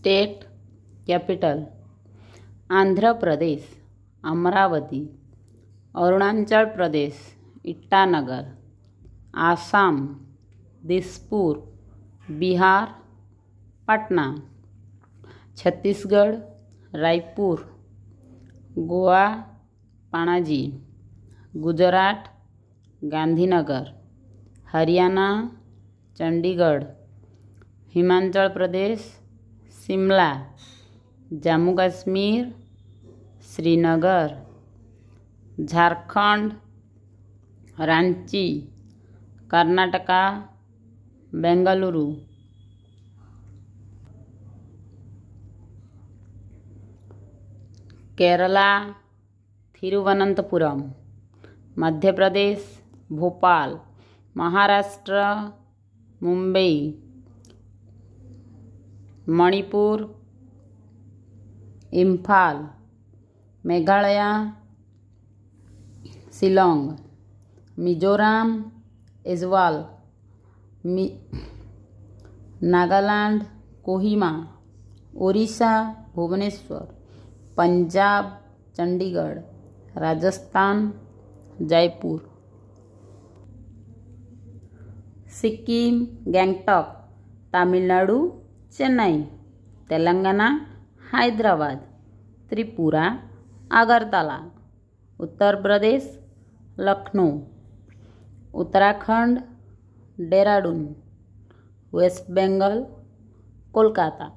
state capital Andhra Pradesh Amaravati Arunachal Pradesh Itanagar Assam Dispur Bihar Patna Chhattisgarh Raipur Goa Panaji Gujarat Gandhinagar Haryana Chandigarh Himachal Pradesh Shimla Jammu Kashmir Srinagar Jharkhand Ranchi Karnataka Bengaluru Kerala Thiruvananthapuram Madhya Pradesh Bhopal Maharashtra Mumbai Manipur Imphal Meghalaya Shillong Mizoram Aizawl Nagaland Kohima Orissa Bhubaneswar Punjab Chandigarh Rajasthan Jaipur Sikkim Gangtok Tamil Nadu Chennai Telangana Hyderabad Tripura Agartala Uttar Pradesh Lucknow Uttarakhand Dehradun West Bengal Kolkata